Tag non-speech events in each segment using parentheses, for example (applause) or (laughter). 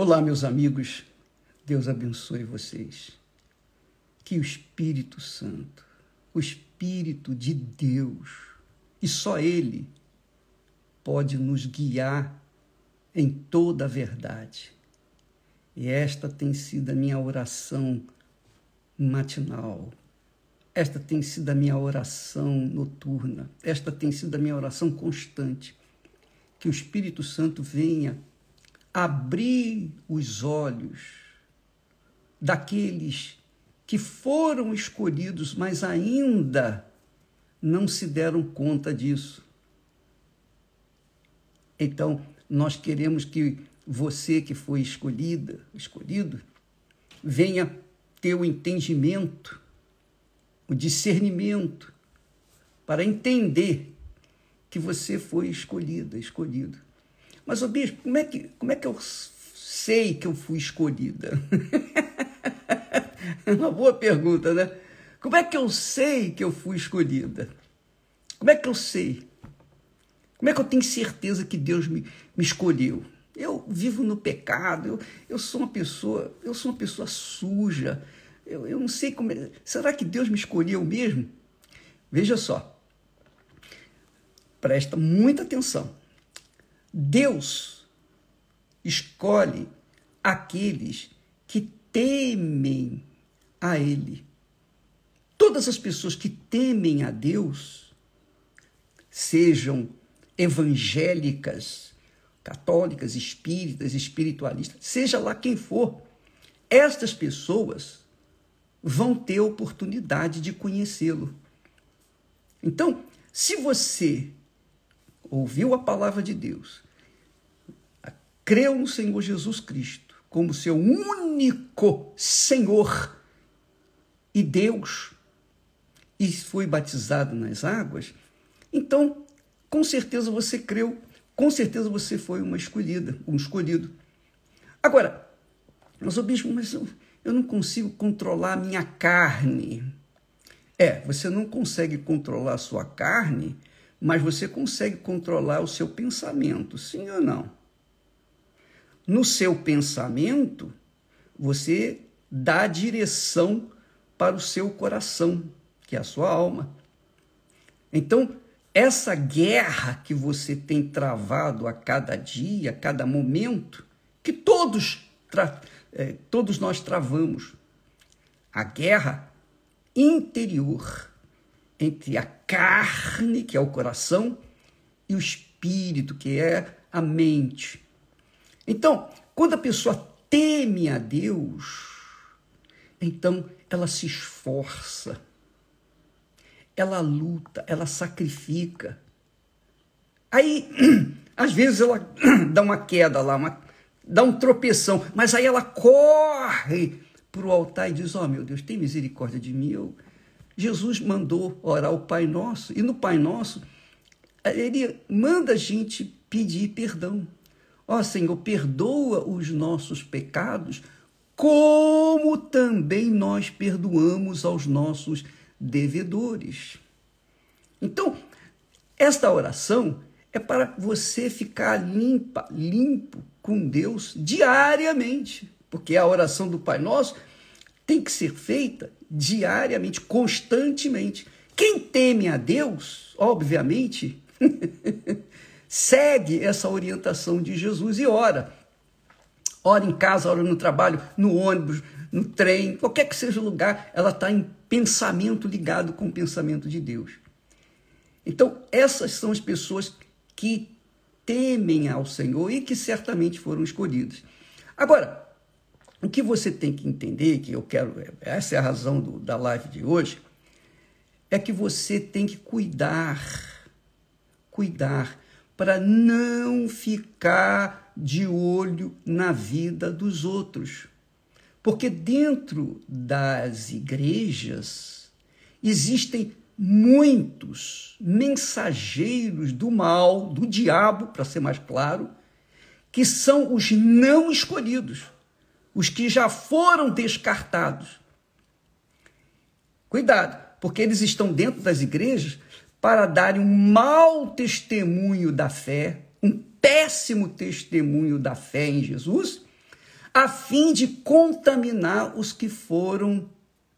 Olá, meus amigos, Deus abençoe vocês. Que o Espírito Santo, o Espírito de Deus, e só Ele pode nos guiar em toda a verdade. E esta tem sido a minha oração matinal. Esta tem sido a minha oração noturna. Esta tem sido a minha oração constante. Que o Espírito Santo venha abrir os olhos daqueles que foram escolhidos, mas ainda não se deram conta disso. Então, nós queremos que você que foi escolhida, escolhido, venha ter o entendimento, o discernimento para entender que você foi escolhida, escolhido. Mas, ô bispo, como é que, como é que eu sei que eu fui escolhida? (laughs) uma boa pergunta, né? Como é que eu sei que eu fui escolhida? Como é que eu sei? Como é que eu tenho certeza que Deus me, me escolheu? Eu vivo no pecado, eu, eu sou uma pessoa, eu sou uma pessoa suja. Eu, eu não sei como. É, será que Deus me escolheu mesmo? Veja só. Presta muita atenção. Deus escolhe aqueles que temem a Ele. Todas as pessoas que temem a Deus, sejam evangélicas, católicas, espíritas, espiritualistas, seja lá quem for, estas pessoas vão ter oportunidade de conhecê-lo. Então, se você ouviu a palavra de Deus, creu no Senhor Jesus Cristo como seu único Senhor e Deus, e foi batizado nas águas, então com certeza você creu, com certeza você foi uma escolhida, um escolhido. Agora, mas o bispo, mas eu, eu não consigo controlar a minha carne. É, você não consegue controlar a sua carne mas você consegue controlar o seu pensamento, sim ou não? No seu pensamento, você dá direção para o seu coração, que é a sua alma. Então, essa guerra que você tem travado a cada dia, a cada momento, que todos, é, todos nós travamos, a guerra interior entre a carne, que é o coração, e o espírito, que é a mente. Então, quando a pessoa teme a Deus, então ela se esforça, ela luta, ela sacrifica. Aí, (clears throat) às vezes, ela (clears throat) dá uma queda lá, uma, dá um tropeção, mas aí ela corre para o altar e diz: Ó oh, meu Deus, tem misericórdia de mim, eu, Jesus mandou orar o Pai Nosso, e no Pai Nosso, ele manda a gente pedir perdão. Ó oh, Senhor, perdoa os nossos pecados, como também nós perdoamos aos nossos devedores. Então, esta oração é para você ficar limpa, limpo com Deus diariamente, porque é a oração do Pai Nosso tem que ser feita diariamente, constantemente. Quem teme a Deus, obviamente, (laughs) segue essa orientação de Jesus e ora. Ora em casa, ora no trabalho, no ônibus, no trem, qualquer que seja o lugar, ela está em pensamento ligado com o pensamento de Deus. Então, essas são as pessoas que temem ao Senhor e que certamente foram escolhidas. Agora, o que você tem que entender, que eu quero, é, essa é a razão do, da live de hoje, é que você tem que cuidar, cuidar, para não ficar de olho na vida dos outros. Porque dentro das igrejas existem muitos mensageiros do mal, do diabo, para ser mais claro, que são os não escolhidos os que já foram descartados. Cuidado, porque eles estão dentro das igrejas para darem um mau testemunho da fé, um péssimo testemunho da fé em Jesus, a fim de contaminar os que foram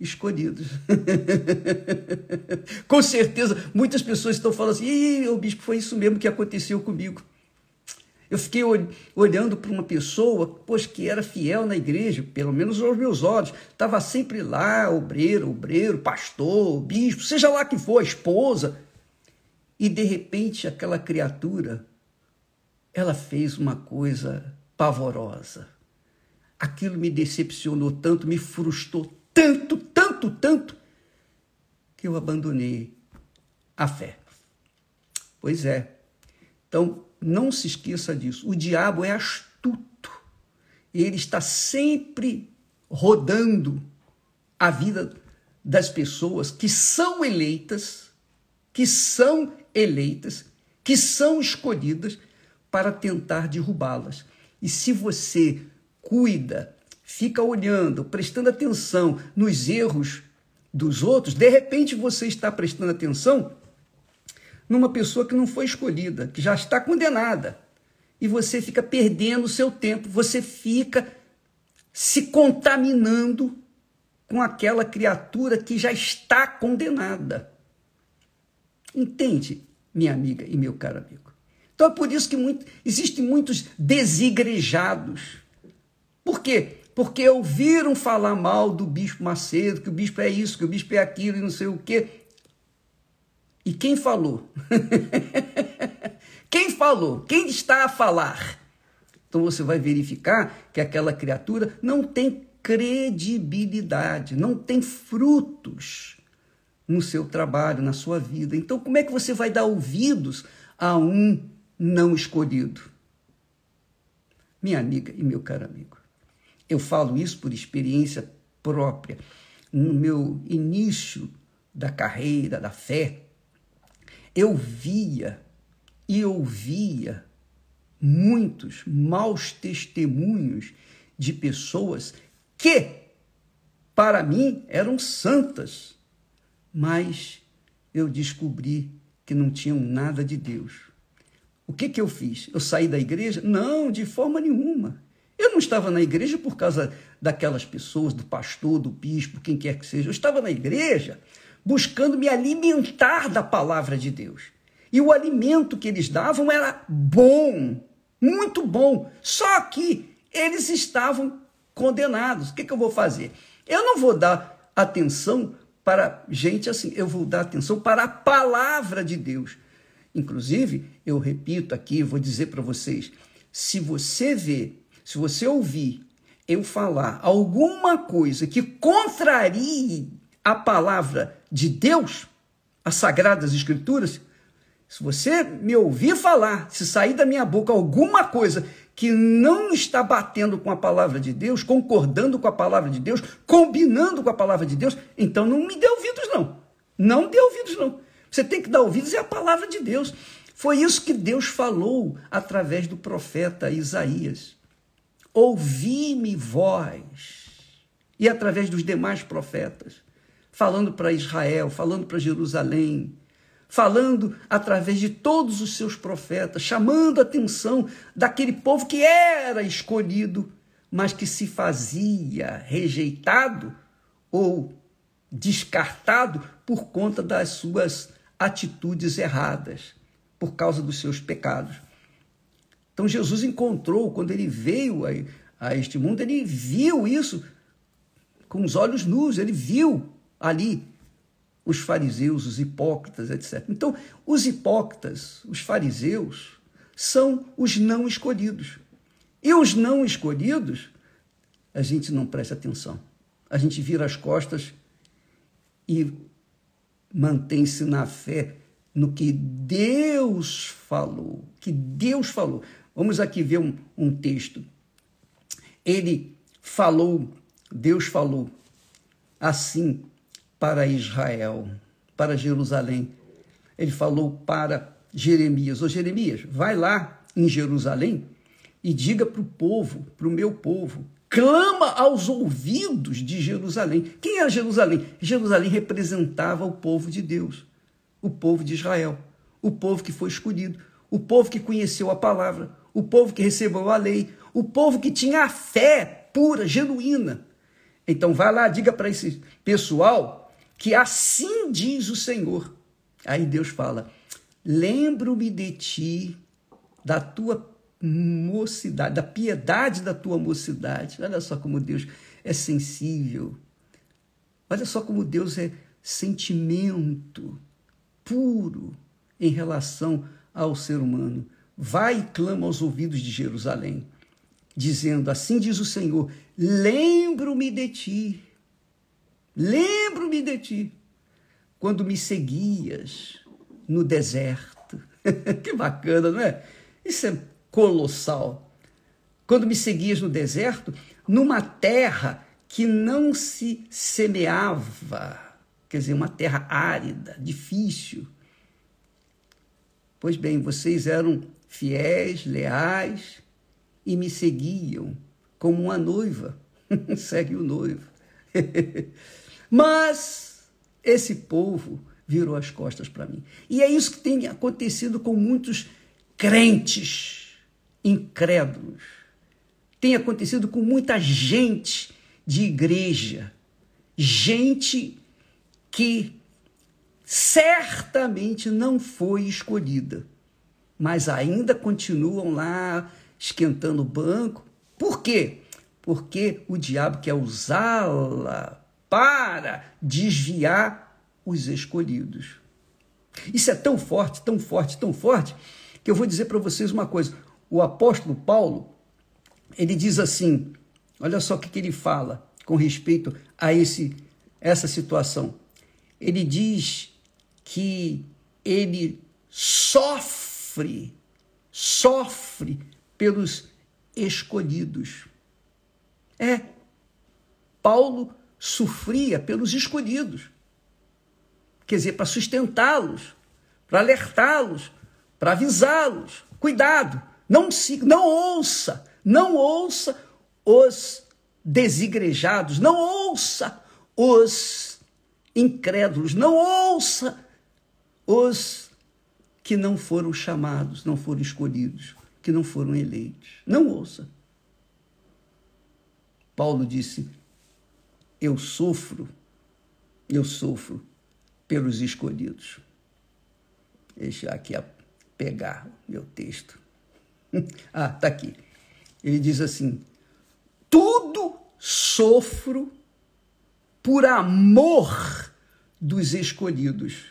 escolhidos. (laughs) Com certeza, muitas pessoas estão falando assim: Ih, o bispo, foi isso mesmo que aconteceu comigo. Eu fiquei olhando para uma pessoa, pois que era fiel na igreja, pelo menos aos meus olhos. Estava sempre lá, obreiro, obreiro, pastor, bispo, seja lá que for, esposa. E de repente aquela criatura, ela fez uma coisa pavorosa. Aquilo me decepcionou tanto, me frustrou tanto, tanto, tanto, que eu abandonei a fé. Pois é. Então, não se esqueça disso. O diabo é astuto. Ele está sempre rodando a vida das pessoas que são eleitas, que são eleitas, que são escolhidas para tentar derrubá-las. E se você cuida, fica olhando, prestando atenção nos erros dos outros, de repente você está prestando atenção numa pessoa que não foi escolhida, que já está condenada. E você fica perdendo o seu tempo, você fica se contaminando com aquela criatura que já está condenada. Entende, minha amiga e meu caro amigo? Então é por isso que muito, existem muitos desigrejados. Por quê? Porque ouviram falar mal do bispo Macedo, que o bispo é isso, que o bispo é aquilo e não sei o quê, e quem falou? (laughs) quem falou? Quem está a falar? Então você vai verificar que aquela criatura não tem credibilidade, não tem frutos no seu trabalho, na sua vida. Então, como é que você vai dar ouvidos a um não escolhido? Minha amiga e meu caro amigo, eu falo isso por experiência própria. No meu início da carreira, da fé, eu via e ouvia muitos maus testemunhos de pessoas que, para mim, eram santas, mas eu descobri que não tinham nada de Deus. O que, que eu fiz? Eu saí da igreja? Não, de forma nenhuma. Eu não estava na igreja por causa daquelas pessoas, do pastor, do bispo, quem quer que seja. Eu estava na igreja buscando me alimentar da palavra de Deus. E o alimento que eles davam era bom, muito bom. Só que eles estavam condenados. O que, que eu vou fazer? Eu não vou dar atenção para gente assim, eu vou dar atenção para a palavra de Deus. Inclusive, eu repito aqui, vou dizer para vocês: se você vê, se você ouvir eu falar alguma coisa que contrarie a palavra de Deus, as sagradas escrituras, se você me ouvir falar, se sair da minha boca alguma coisa que não está batendo com a palavra de Deus, concordando com a palavra de Deus, combinando com a palavra de Deus, então não me dê ouvidos, não. Não dê ouvidos, não. Você tem que dar ouvidos é a palavra de Deus. Foi isso que Deus falou através do profeta Isaías. Ouvi-me vós. E através dos demais profetas falando para Israel, falando para Jerusalém, falando através de todos os seus profetas, chamando a atenção daquele povo que era escolhido, mas que se fazia rejeitado ou descartado por conta das suas atitudes erradas, por causa dos seus pecados. Então Jesus encontrou, quando ele veio a, a este mundo, ele viu isso com os olhos nus, ele viu ali os fariseus, os hipócritas, etc. Então, os hipócritas, os fariseus, são os não escolhidos. E os não escolhidos, a gente não presta atenção. A gente vira as costas e mantém-se na fé no que Deus falou. Que Deus falou. Vamos aqui ver um, um texto. Ele falou, Deus falou assim para Israel, para Jerusalém. Ele falou para Jeremias: Ô Jeremias, vai lá em Jerusalém e diga para o povo, para o meu povo, clama aos ouvidos de Jerusalém. Quem era Jerusalém? Jerusalém representava o povo de Deus, o povo de Israel, o povo que foi escolhido, o povo que conheceu a palavra, o povo que recebeu a lei, o povo que tinha a fé pura, genuína. Então vai lá, diga para esse pessoal que assim diz o Senhor. Aí Deus fala: Lembro-me de ti, da tua mocidade, da piedade da tua mocidade. Olha só como Deus é sensível. Olha só como Deus é sentimento puro em relação ao ser humano. Vai e clama aos ouvidos de Jerusalém, dizendo: Assim diz o Senhor: Lembro-me de ti, Lembro-me de ti quando me seguias no deserto. (laughs) que bacana, não é? Isso é colossal. Quando me seguias no deserto, numa terra que não se semeava, quer dizer, uma terra árida, difícil. Pois bem, vocês eram fiéis, leais e me seguiam como uma noiva (laughs) segue o noivo. (laughs) Mas esse povo virou as costas para mim. E é isso que tem acontecido com muitos crentes incrédulos. Tem acontecido com muita gente de igreja, gente que certamente não foi escolhida, mas ainda continuam lá esquentando o banco. Por quê? Porque o diabo quer usá-la para desviar os escolhidos. Isso é tão forte, tão forte, tão forte, que eu vou dizer para vocês uma coisa. O apóstolo Paulo, ele diz assim, olha só o que, que ele fala com respeito a esse essa situação. Ele diz que ele sofre, sofre pelos escolhidos. É, Paulo sofria pelos escolhidos. Quer dizer, para sustentá-los, para alertá-los, para avisá-los. Cuidado, não não ouça, não ouça os desigrejados, não ouça os incrédulos, não ouça os que não foram chamados, não foram escolhidos, que não foram eleitos. Não ouça. Paulo disse: eu sofro, eu sofro pelos escolhidos. Deixa aqui a pegar meu texto. (laughs) ah, tá aqui. Ele diz assim: tudo sofro por amor dos escolhidos,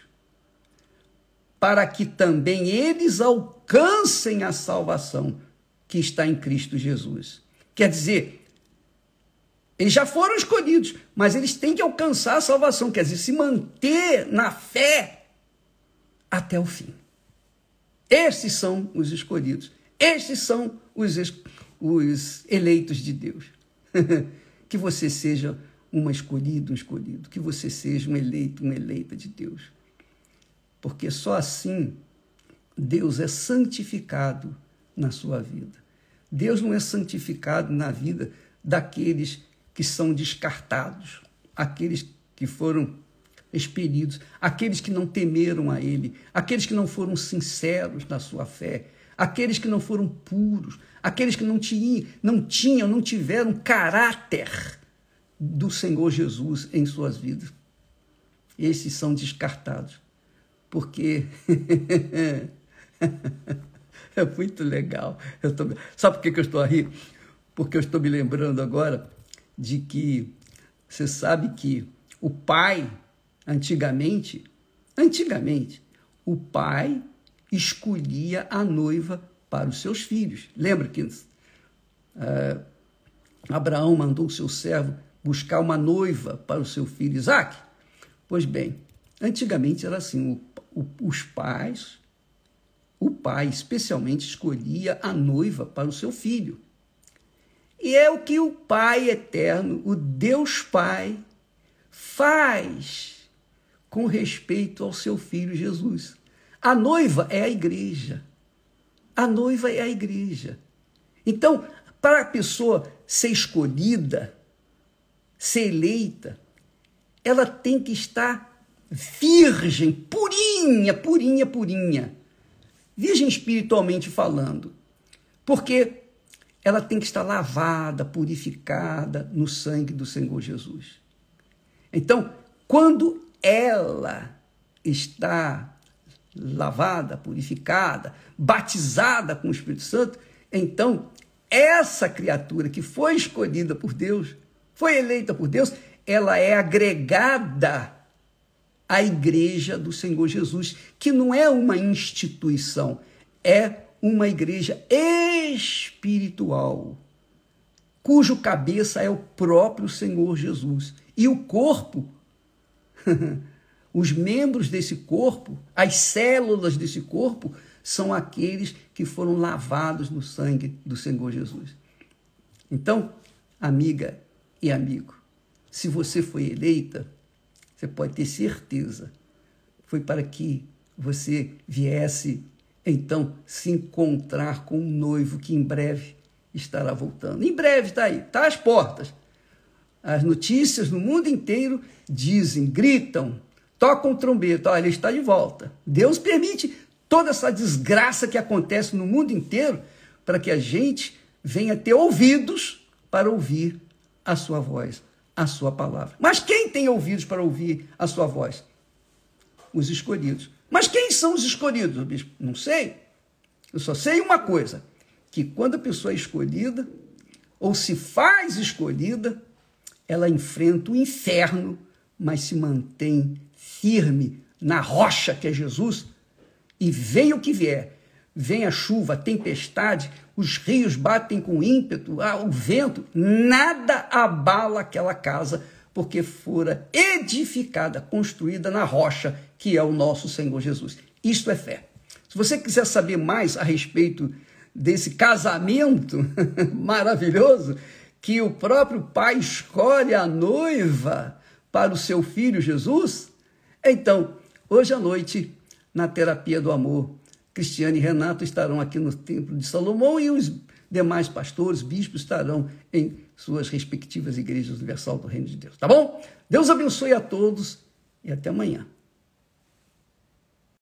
para que também eles alcancem a salvação que está em Cristo Jesus. Quer dizer, eles já foram escolhidos, mas eles têm que alcançar a salvação, quer dizer, se manter na fé até o fim. Esses são os escolhidos. Estes são os, os eleitos de Deus. (laughs) que você seja uma escolhida, um escolhido. Que você seja um eleito, uma eleita de Deus. Porque só assim Deus é santificado na sua vida. Deus não é santificado na vida daqueles que são descartados, aqueles que foram expelidos, aqueles que não temeram a Ele, aqueles que não foram sinceros na sua fé, aqueles que não foram puros, aqueles que não tinham, não, tinham, não tiveram caráter do Senhor Jesus em suas vidas. Esses são descartados, porque (laughs) é muito legal. Eu tô... Sabe por que eu estou a rir? Porque eu estou me lembrando agora de que você sabe que o pai, antigamente, antigamente, o pai escolhia a noiva para os seus filhos. Lembra que é, Abraão mandou o seu servo buscar uma noiva para o seu filho Isaac? Pois bem, antigamente era assim: o, o, os pais, o pai especialmente escolhia a noiva para o seu filho. E é o que o Pai eterno, o Deus Pai, faz com respeito ao seu filho Jesus. A noiva é a igreja. A noiva é a igreja. Então, para a pessoa ser escolhida, ser eleita, ela tem que estar virgem, purinha, purinha, purinha. Virgem espiritualmente falando. Porque ela tem que estar lavada, purificada no sangue do Senhor Jesus. Então, quando ela está lavada, purificada, batizada com o Espírito Santo, então essa criatura que foi escolhida por Deus, foi eleita por Deus, ela é agregada à igreja do Senhor Jesus, que não é uma instituição, é uma igreja espiritual, cujo cabeça é o próprio Senhor Jesus. E o corpo, (laughs) os membros desse corpo, as células desse corpo, são aqueles que foram lavados no sangue do Senhor Jesus. Então, amiga e amigo, se você foi eleita, você pode ter certeza, foi para que você viesse então se encontrar com um noivo que em breve estará voltando. Em breve está aí, está às portas. As notícias no mundo inteiro dizem, gritam, tocam trombeta, olha, ele está de volta. Deus permite toda essa desgraça que acontece no mundo inteiro para que a gente venha ter ouvidos para ouvir a sua voz, a sua palavra. Mas quem tem ouvidos para ouvir a sua voz? Os escolhidos mas quem são os escolhidos, bispo? Não sei. Eu só sei uma coisa: que quando a pessoa é escolhida, ou se faz escolhida, ela enfrenta o inferno, mas se mantém firme na rocha que é Jesus, e vem o que vier. Vem a chuva, a tempestade, os rios batem com ímpeto, ah, o vento, nada abala aquela casa porque fora edificada, construída na rocha, que é o nosso Senhor Jesus. Isto é fé. Se você quiser saber mais a respeito desse casamento (laughs) maravilhoso, que o próprio pai escolhe a noiva para o seu filho Jesus, então, hoje à noite, na terapia do amor, Cristiane e Renato estarão aqui no Templo de Salomão e os demais pastores, bispos estarão em suas respectivas igrejas universal do Reino de Deus. Tá bom? Deus abençoe a todos e até amanhã.